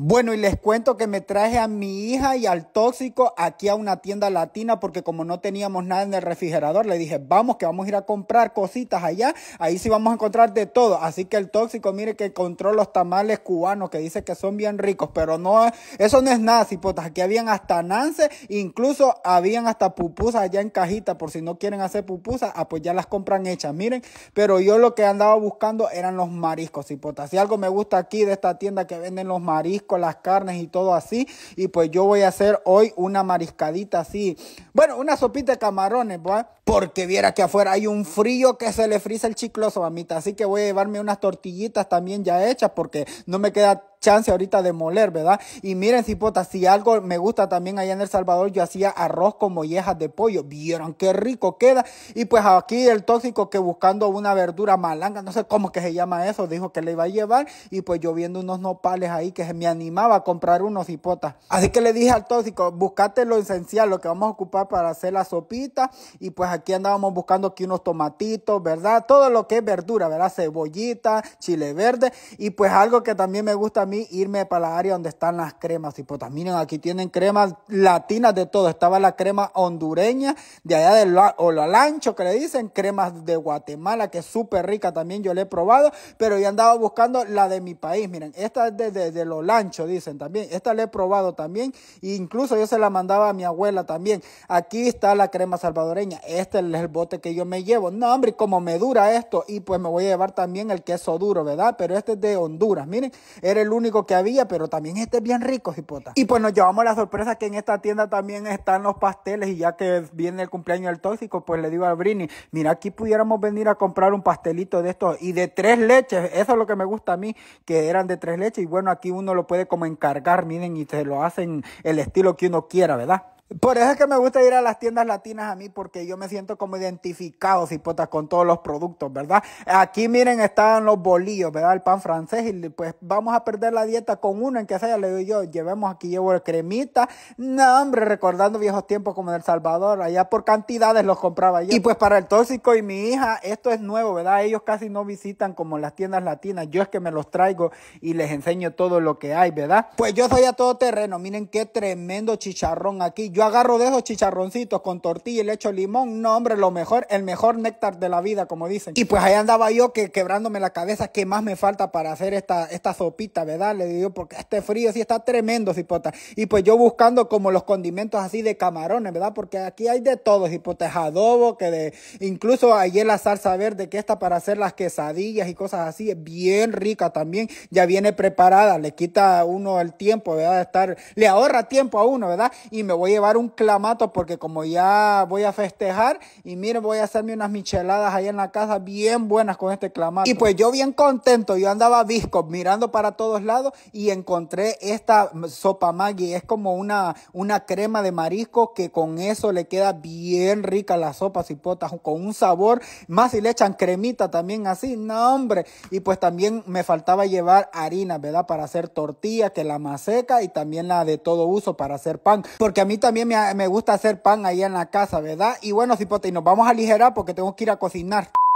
Bueno, y les cuento que me traje a mi hija y al tóxico aquí a una tienda latina porque como no teníamos nada en el refrigerador, le dije, vamos que vamos a ir a comprar cositas allá, ahí sí vamos a encontrar de todo. Así que el tóxico, mire que encontró los tamales cubanos que dice que son bien ricos, pero no, eso no es nada, cipotas. Aquí habían hasta nance, incluso habían hasta pupusas allá en cajita, por si no quieren hacer pupusas, ah, pues ya las compran hechas, miren. Pero yo lo que andaba buscando eran los mariscos, cipotas. Si algo me gusta aquí de esta tienda que venden los mariscos, con las carnes y todo así. Y pues yo voy a hacer hoy una mariscadita así. Bueno, una sopita de camarones, ¿va? Porque viera que afuera hay un frío que se le frisa el chicloso, mamita. Así que voy a llevarme unas tortillitas también ya hechas porque no me queda chance ahorita de moler, ¿verdad? Y miren, cipota, si algo me gusta también allá en El Salvador, yo hacía arroz con mollejas de pollo. Vieron qué rico queda. Y pues aquí el tóxico que buscando una verdura malanga, no sé cómo que se llama eso, dijo que le iba a llevar. Y pues yo viendo unos nopales ahí que me animaba a comprar unos cipotas. Así que le dije al tóxico, buscate lo esencial, lo que vamos a ocupar para hacer la sopita. Y pues aquí andábamos buscando aquí unos tomatitos, ¿verdad? Todo lo que es verdura, ¿verdad? Cebollita, chile verde. Y pues algo que también me gusta mí irme para la área donde están las cremas. Y pues miren, aquí tienen cremas latinas de todo. Estaba la crema hondureña, de allá del lancho que le dicen, cremas de Guatemala, que es súper rica también, yo la he probado, pero yo andaba buscando la de mi país. Miren, esta es de, de, de dicen también. Esta la he probado también, e incluso yo se la mandaba a mi abuela también. Aquí está la crema salvadoreña. Este es el bote que yo me llevo. No, hombre, como me dura esto, y pues me voy a llevar también el queso duro, ¿verdad? Pero este es de Honduras, miren, era el único que había, pero también este es bien rico, Y pues nos llevamos la sorpresa que en esta tienda también están los pasteles y ya que viene el cumpleaños del tóxico, pues le digo a Brini, mira, aquí pudiéramos venir a comprar un pastelito de estos y de tres leches, eso es lo que me gusta a mí, que eran de tres leches y bueno, aquí uno lo puede como encargar, miren, y se lo hacen el estilo que uno quiera, ¿verdad? Por eso es que me gusta ir a las tiendas latinas a mí, porque yo me siento como identificado, con todos los productos, ¿verdad? Aquí, miren, estaban los bolillos, ¿verdad? El pan francés, y pues vamos a perder la dieta con uno, en que sea, le doy yo, llevemos aquí, llevo el cremita. No, hombre, recordando viejos tiempos como en El Salvador, allá por cantidades los compraba yo. Y pues para el tóxico y mi hija, esto es nuevo, ¿verdad? Ellos casi no visitan como las tiendas latinas, yo es que me los traigo y les enseño todo lo que hay, ¿verdad? Pues yo soy a todo terreno, miren qué tremendo chicharrón aquí yo agarro de esos chicharroncitos con tortilla y le echo limón. No, hombre, lo mejor, el mejor néctar de la vida, como dicen. Y pues ahí andaba yo que, quebrándome la cabeza, ¿qué más me falta para hacer esta, esta sopita, verdad? Le digo, porque este frío sí está tremendo, cipota. Y pues yo buscando como los condimentos así de camarones, ¿verdad? Porque aquí hay de todo, cipota. Es adobo, que de, incluso ayer la salsa verde, que está para hacer las quesadillas y cosas así, es bien rica también. Ya viene preparada, le quita uno el tiempo, ¿verdad? De estar, le ahorra tiempo a uno, ¿verdad? Y me voy a llevar un clamato porque como ya voy a festejar y mire voy a hacerme unas micheladas ahí en la casa bien buenas con este clamato. Y pues yo bien contento, yo andaba visco mirando para todos lados y encontré esta sopa Maggi, es como una, una crema de marisco que con eso le queda bien rica la sopa potas con un sabor, más y le echan cremita también así, no hombre. Y pues también me faltaba llevar harina, ¿verdad? Para hacer tortillas que la maseca y también la de todo uso para hacer pan, porque a mí también me, gusta hacer pan ahí en la casa, ¿verdad? Y bueno, cipote, y nos vamos a aligerar porque tengo que ir a cocinar.